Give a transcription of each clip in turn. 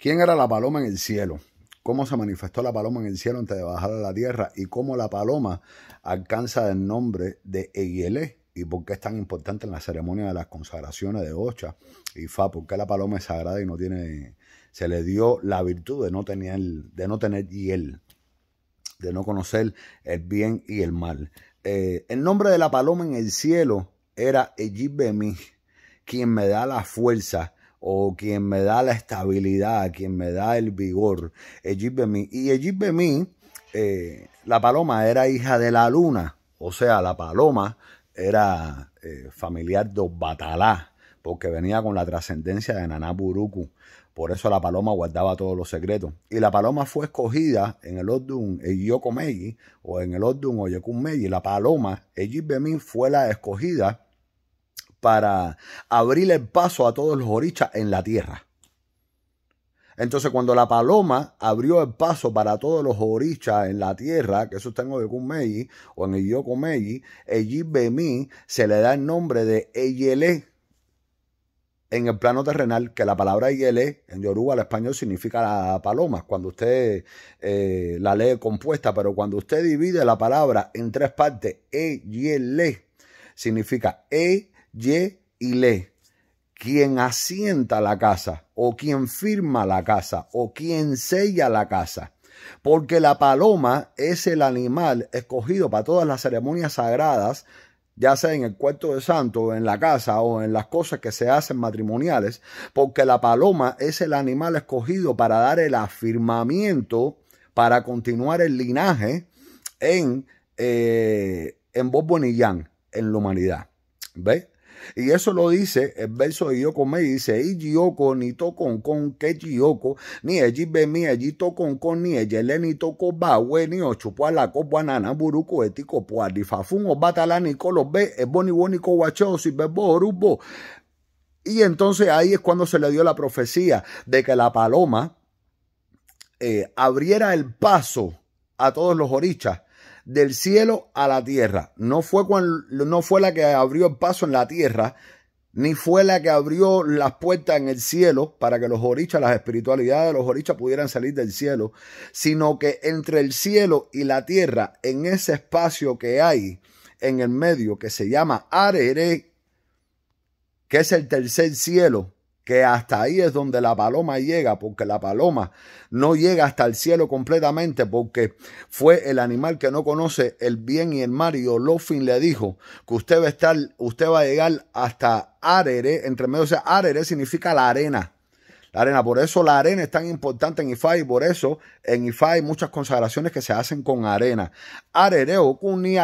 ¿Quién era la paloma en el cielo? ¿Cómo se manifestó la paloma en el cielo antes de bajar a la tierra? ¿Y cómo la paloma alcanza el nombre de Eguielé? ¿Y por qué es tan importante en la ceremonia de las consagraciones de Ocha y Fa? ¿Por qué la paloma es sagrada y no tiene... Se le dio la virtud de no tener, de no tener de no conocer el bien y el mal. Eh, el nombre de la paloma en el cielo era Ejibemi, quien me da la fuerza o quien me da la estabilidad, quien me da el vigor, Y Egip eh, la paloma era hija de la luna, o sea, la paloma era eh, familiar de Batalá, porque venía con la trascendencia de Naná Buruku. Por eso la paloma guardaba todos los secretos. Y la paloma fue escogida en el Odun Yokomeyi o en el Odun y La paloma, Egip fue la escogida para abrirle el paso a todos los orichas en la tierra. Entonces, cuando la paloma abrió el paso para todos los orichas en la tierra, que eso está en Oyokumeyi o en Iyokumeyi, Bemí se le da el nombre de Eyele. en el plano terrenal, que la palabra Eyele en Yoruba al español significa la paloma, cuando usted eh, la lee compuesta, pero cuando usted divide la palabra en tres partes, Eyele significa E, Ye y Le, quien asienta la casa, o quien firma la casa, o quien sella la casa. Porque la paloma es el animal escogido para todas las ceremonias sagradas, ya sea en el cuarto de santo, en la casa o en las cosas que se hacen matrimoniales, porque la paloma es el animal escogido para dar el afirmamiento, para continuar el linaje en, eh, en Bob en la humanidad. ¿ves? Y eso lo dice el verso de Yoko me dice, y Yoko ni to con con ni allí ve mi allí con ni ella ni toco bawe ni ocho pua la copa nana buruco etico pua difafun o batala ni colo be es boni boni si bebo orubo. Y entonces ahí es cuando se le dio la profecía de que la paloma eh, abriera el paso a todos los orichas del cielo a la tierra. No fue, cuando, no fue la que abrió el paso en la tierra, ni fue la que abrió las puertas en el cielo para que los orichas, las espiritualidades de los orichas pudieran salir del cielo, sino que entre el cielo y la tierra, en ese espacio que hay en el medio que se llama Arere, que es el tercer cielo, que hasta ahí es donde la paloma llega, porque la paloma no llega hasta el cielo completamente, porque fue el animal que no conoce el bien y el mal. Y Olofin le dijo que usted va a estar, usted va a llegar hasta Arere, entre medio, o sea, Arere significa la arena. La arena, por eso la arena es tan importante en Ifá y por eso en Ifá hay muchas consagraciones que se hacen con arena. Arereo, ni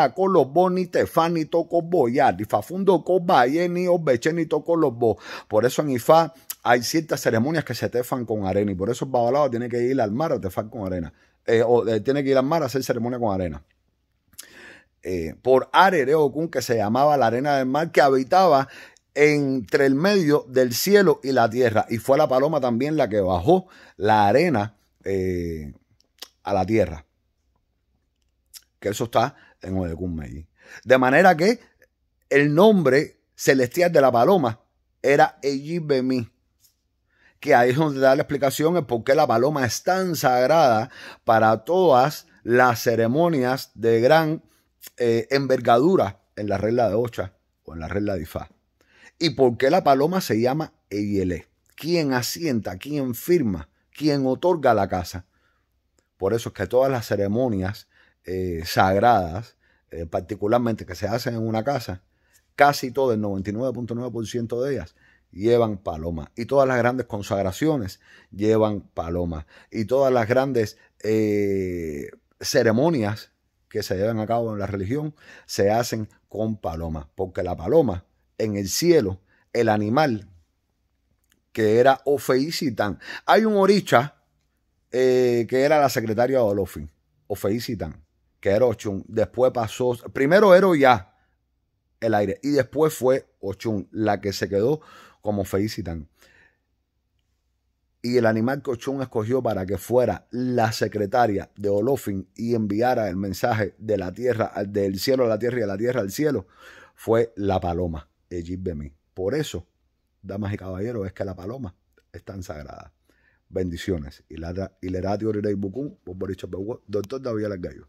Por eso en Ifá hay ciertas ceremonias que se tefan con arena y por eso el tiene que ir al mar a con arena. Eh, o eh, tiene que ir al mar a hacer ceremonia con arena. Eh, por kun que se llamaba la arena del mar, que habitaba entre el medio del cielo y la tierra. Y fue la paloma también la que bajó la arena eh, a la tierra. Que eso está en De manera que el nombre celestial de la paloma era mi Que ahí es donde da la explicación es por qué la paloma es tan sagrada para todas las ceremonias de gran eh, envergadura en la regla de Ocha o en la regla de Ifá. ¿Y por qué la paloma se llama Eyelé? ¿Quién asienta, quién firma, quién otorga la casa? Por eso es que todas las ceremonias eh, sagradas, eh, particularmente que se hacen en una casa, casi todo, el 99.9% de ellas, llevan paloma. Y todas las grandes consagraciones llevan paloma. Y todas las grandes eh, ceremonias que se llevan a cabo en la religión se hacen con paloma. Porque la paloma en el cielo el animal que era Ofeicitan. Hay un oricha eh, que era la secretaria de Olofin, Ofeicitan, que era Ochun. Después pasó, primero era ya el aire y después fue Ochun, la que se quedó como Ofeicitán. Y el animal que Ochun escogió para que fuera la secretaria de Olofin y enviara el mensaje de la tierra, del cielo a la tierra y de la tierra al cielo, fue la paloma. Egip Por eso, damas y caballeros, es que la paloma es tan sagrada. Bendiciones. y Hilerati Orirei Bucún, Borboricho Doctor David Alargayo.